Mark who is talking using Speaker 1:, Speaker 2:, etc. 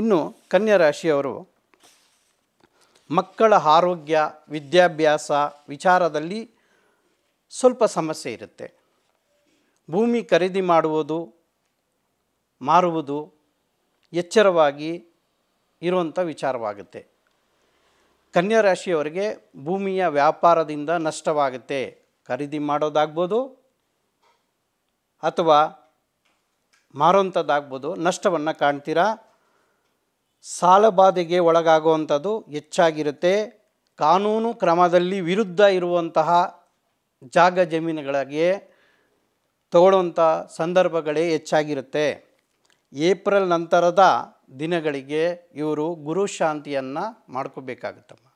Speaker 1: ಇನ್ನು ಕನ್ಯಾ ಮಕ್ಕಳ ಆರೋಗ್ಯ ವಿದ್ಯಾಭ್ಯಾಸ ವಿಚಾರದಲ್ಲಿ ಸ್ವಲ್ಪ ಸಮಸ್ಯೆ ಇರುತ್ತೆ ಭೂಮಿ ಖರೀದಿ ಮಾಡುವುದು ಮಾರುವುದು ಎಚ್ಚರವಾಗಿ ಇರುವಂಥ ವಿಚಾರವಾಗುತ್ತೆ ಕನ್ಯಾ ರಾಶಿಯವರಿಗೆ ಭೂಮಿಯ ವ್ಯಾಪಾರದಿಂದ ನಷ್ಟವಾಗುತ್ತೆ ಖರೀದಿ ಮಾಡೋದಾಗ್ಬೋದು ಅಥವಾ ಮಾರುವಂಥದ್ದಾಗ್ಬೋದು ನಷ್ಟವನ್ನು ಕಾಣ್ತೀರಾ ಸಾಲಬಾಧೆಗೆ ಒಳಗಾಗುವಂಥದ್ದು ಹೆಚ್ಚಾಗಿರುತ್ತೆ ಕಾನೂನು ಕ್ರಮದಲ್ಲಿ ವಿರುದ್ಧ ಇರುವಂತಹ ಜಾಗ ಜಮೀನುಗಳಿಗೆ ತಗೊಳ್ಳುವಂಥ ಸಂದರ್ಭಗಳೇ ಹೆಚ್ಚಾಗಿರುತ್ತೆ ಏಪ್ರಿಲ್ ನಂತರದ ದಿನಗಳಿಗೆ ಇವರು ಗುರು ಮಾಡ್ಕೋಬೇಕಾಗುತ್ತಮ್ಮ